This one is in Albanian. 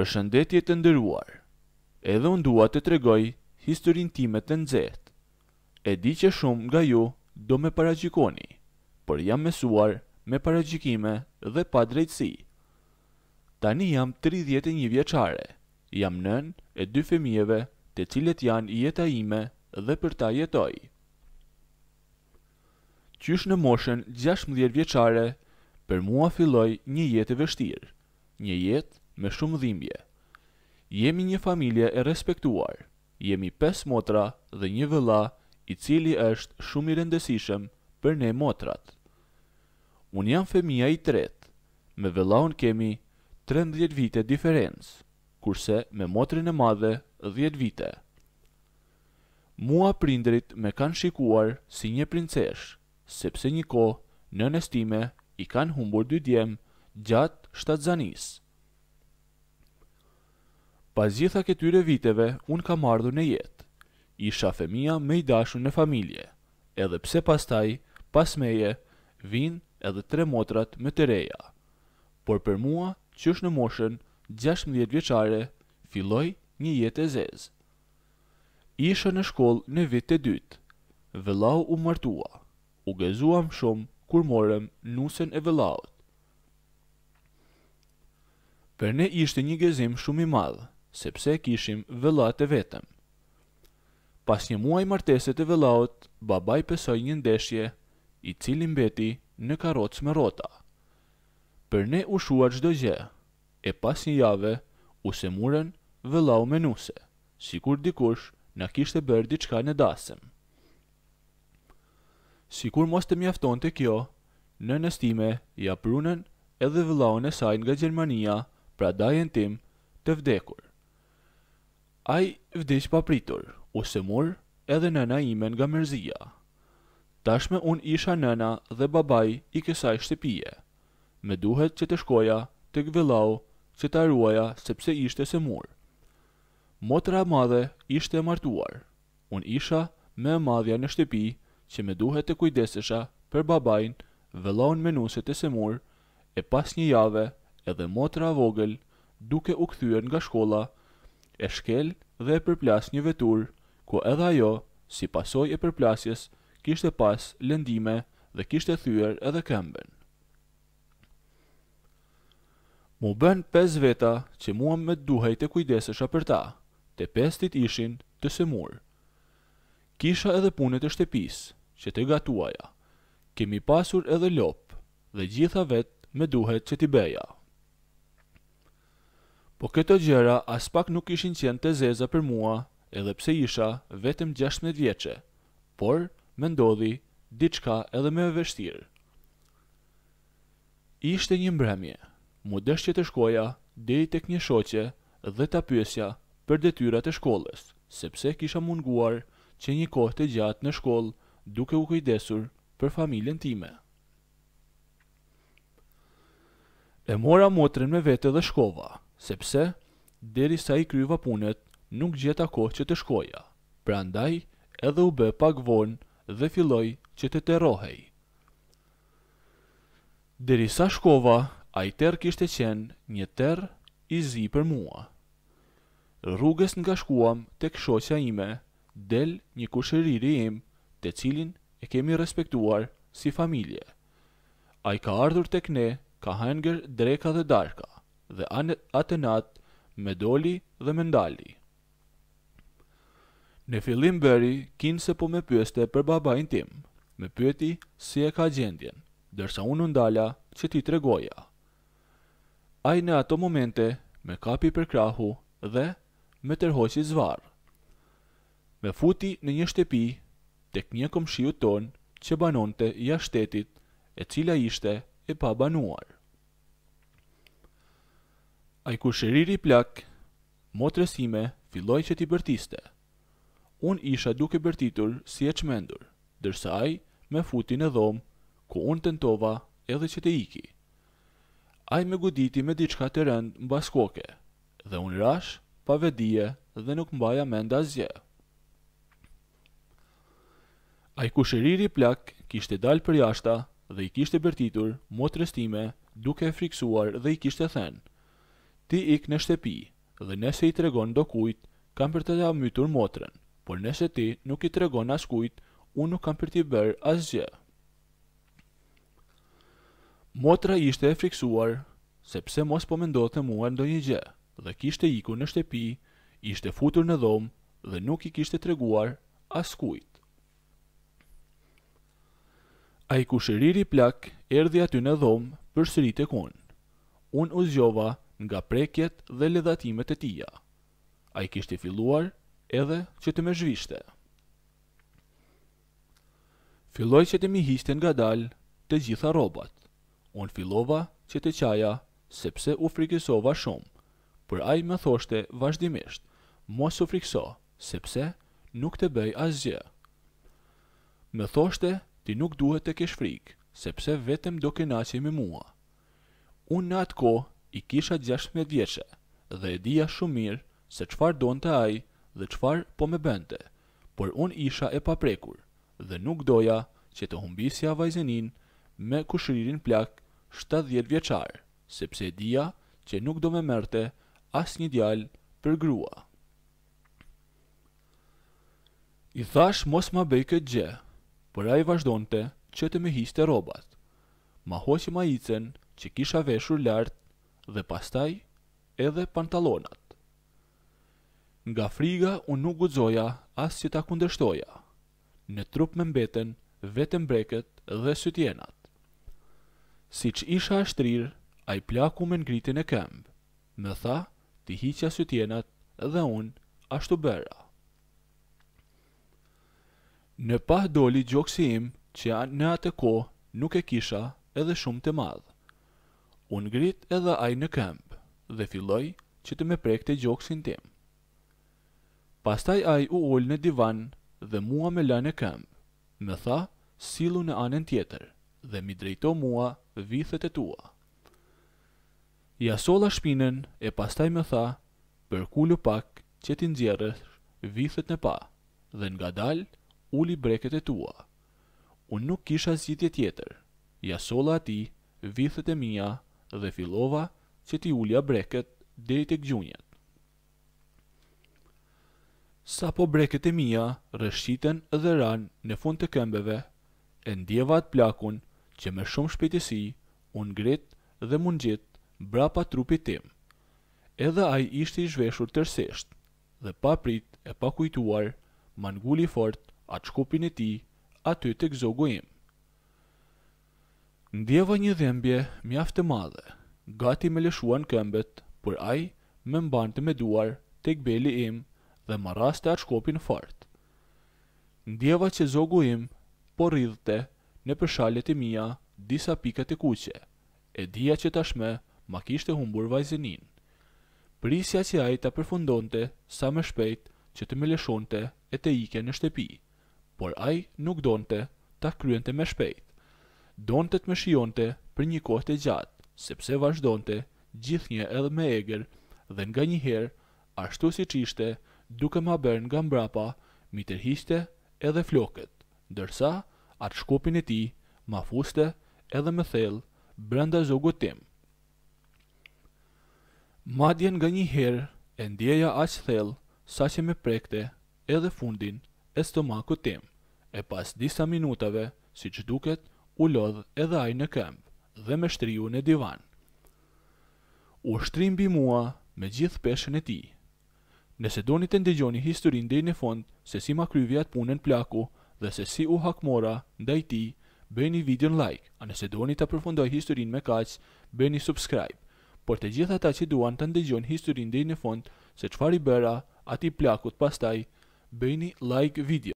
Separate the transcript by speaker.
Speaker 1: për shëndetje të ndëruar. Edhe unë dua të tregoj historin time të nxehtë. E di që shumë nga ju do me paragjikoni, por jam mesuar me paragjikime dhe pa drejtësi. Tani jam 31 vjeçare. Jam nën e dy fëmijëve, të cilët janë jeta ime dhe për ta jetoj. Qysh në moshën 16 vjeçare, për mua filloi një jetë vështirë, një jetë me shumë dhimbje. Jemi një familje e respektuar. Jemi 5 motra dhe një vëlla i cili është shumë i rëndësishëm për ne motrat. Unë jam femija i tret. Me unë kemi 13 vite diferencë, kurse me motrin e madhe 10 vite. Mua prindrit me kanë shikuar si një princesh, sepse një ko në nëstime i kanë humbur dy djemë gjatë shtatë zanisë. Pas gjitha këtyre viteve, unë kam ardhur në jetë. Isha femia me i dashur në familje, edhe pse pastaj, pas meje, vinë edhe tre motrat me të reja. Por për mua, që është në moshën 16 vjeçare, filloi një jetë e zezë. Isha në shkollë në vitë të dytë. Vëllau u martua. U gëzuam shumë kur morëm nusën e vëllaut. Për ne ishte një gëzim shumë i madhë, sepse kishim vëllat e vetëm. Pas një muaj marteset e vëllaut, babaj pësoj një ndeshje, i cilin beti në karotës më rota. Për ne u shua qdo gje, e pas një jave, u se muren vëllau me nuse, si kur dikush në kishtë e diçka në dasëm. Si kur mos të mjafton të kjo, në nëstime ja prunën edhe vëllau në sajnë nga Gjermania pra dajën tim të vdekur. Ai vdesh papritur, u semur edhe nëna ime nga mërzia. Tashme un isha nëna dhe babaj i kësaj shtepije, Me duhet që të shkoja të gvillau që të arruaja sepse ishte se mur. Motra madhe ishte e martuar. Un isha me madhja në shtëpi që me duhet të kujdesesha për babajnë vëllon menuset e sëmur e pas një jave edhe motra vogël duke u këthyën nga shkolla e shkel dhe e përplas një vetur, ku edhe ajo, si pasoj e përplasjes, kishte pas lëndime dhe kishte thyër edhe këmben. Mu bën 5 veta që mua me duhej të kujdesesha për ta, të pestit ishin të semur. Kisha edhe punet e shtepis, që të gatuaja. Kemi pasur edhe lop, dhe gjitha vetë me duhet që t'i beja. Po këto gjëra as pak nuk ishin qenë të zeza për mua, edhe pse isha vetëm 16 vjeqe, por me ndodhi diçka edhe me vështirë. Ishte një mbremje, mu dështje të shkoja dhe i tek një shoqe dhe ta pyesja për detyrat e shkollës, sepse kisha munguar që një kohë të gjatë në shkollë duke u kujdesur për familjen time. E mora motrin me vete dhe shkova, sepse, deri sa i kryva punet, nuk gjeta kohë që të shkoja. Pra ndaj, edhe u bë pak vonë dhe filloj që të terohej. Deri sa shkova, a i terë kishte qenë një terë i zi për mua. Rrugës nga shkuam të këshoqa ime, del një kushëriri im të cilin e kemi respektuar si familje. A i ka ardhur të këne, ka hengër dreka dhe darka dhe atë natë me doli dhe me ndali. Në fillim bëri, kinë se po me pyeste për baba in tim, me pyeti si e ka gjendjen, dërsa unë ndala që ti të regoja. në ato momente, me kapi për krahu dhe me tërhoqi zvarë. Me futi në një shtepi, tek një këmshiu tonë që banonte i ashtetit e cila ishte e pa banuarë. A i kush e plak, motrës filloj që ti bërtiste. Unë isha duke bërtitur si e qmendur, dërsa ai me futin e dhomë, ku të tentova edhe që te iki. Ai me guditi me diçka të rëndë mbas baskoke, dhe un rash, pa vedije dhe nuk mbaja menda asgjë. Ai kush plak, kishte dalë për jashta dhe i kishte bërtitur motrës duke e friksuar dhe i kishte thenë, ti ik në shtepi, dhe nëse i tregon do kujt, kam për të ta mytur motrën, por nëse ti nuk i tregon as kujt, unë nuk kam për t'i bërë as gjë. Motra ishte e friksuar, sepse mos po mendohet të mua ndo një gjë, dhe kishte iku në shtepi, ishte futur në dhomë dhe nuk i kishte treguar as kujt. A i kushëriri plak, erdi aty në dhomë për sërit e kunë. Unë u zjova, nga prekjet dhe ledhatimet e tia. A i kishtë i filuar edhe që të me zhvishte. Filoj që të mi hishte nga dalë të gjitha robat. Unë filova që të qaja sepse u frikisova shumë, për a i me thoshte vazhdimisht, mos u frikso, sepse nuk të bëj asgjë. Me thoshte ti nuk duhet të kesh frikë, sepse vetëm do kena me mua. Unë në atë kohë i kisha 16 vjeqe dhe e dija shumë mirë se qfar në të ajë dhe qfar po me bënte, por unë isha e paprekur dhe nuk doja që të humbisja vajzenin me kushririn plak 70 vjeqarë, sepse e dija që nuk do me merte as një djalë për grua. I thash mos ma bëj këtë gjë, por a i vazhdonte që të me histe robat. Ma hoqë ma icen që kisha veshur lartë dhe pastaj edhe pantalonat. Nga friga unë nuk guxoja as që ta kundërshtoja. Në trup më mbeten vetëm breket dhe sytjenat. Si që isha ashtrir, a i plaku me ngritin e këmbë, me tha të hiqja sytjenat dhe unë ashtu bëra. Në pah doli gjokësi im që në atë ko nuk e kisha edhe shumë të madhë. Unë grit edhe ajë në këmbë dhe filloj që të me prek të gjoksin tim. Pastaj ajë u ullë në divan dhe mua me la në këmp. Me tha, silu në anën tjetër dhe mi drejto mua vithet e tua. Ja sola shpinën e pastaj me tha, për pak që ti nxjerrësh vithet në pa dhe nga dal uli breket e tua. Unë nuk kisha zgjidhje tjetër. Ja sola ati vithet e mia dhe filova që ti ulja breket deri tek gjunjët. Sa po breket e mija rëshqiten dhe ranë në fund të këmbeve, e ndjeva atë plakun që me shumë shpejtësi unë gret dhe mundjit bra pa trupit tim. Edhe ai ishte i zhveshur tërsesht dhe pa prit e pa kujtuar, manguli fort atë shkupin e ti aty të gzogu im. Ndjeva një dhembje mjaftë të madhe, gati me lëshuan këmbet, për ai me mbante me duar të kbeli im dhe më raste atë shkopin fart. Ndjeva që zogu im, po rridhte në përshalet e mija disa pikat e kuqe, e dhja që tashme ma kishte humbur vajzenin. Prisja që ai të përfundonte sa më shpejt që të me lëshonte e të ike në shtepi, por ai nuk donte të kryente me shpejt donte të më shionte për një kohë të gjatë, sepse vazhdonte gjithnjë edhe më egër dhe nga një herë, ashtu si qishte ishte, duke ma bërë nga mbrapa, mi tërhishte edhe flokët, dërsa atë shkopin e ti ma fuste edhe me thellë brenda zogut tim. Madjen nga një herë e ndjeja ashtë thellë sa që me prekte edhe fundin e stomakut tim. E pas disa minutave, si që duket, u lodh edhe ai në këmbë dhe me shtriju në divan. U shtrim bi mua me gjithë peshën e ti. Nëse doni të ndegjoni historin dhe në fond se si ma kryvi punën plaku dhe se si u hakmora nda i ti, bëni video në like, a nëse doni të përfundoj historin me kaqës, bëni subscribe. Por të gjithë ata që duan të ndegjon historin dhe në fond se qëfar i bëra ati plakut pastaj, bëni like video.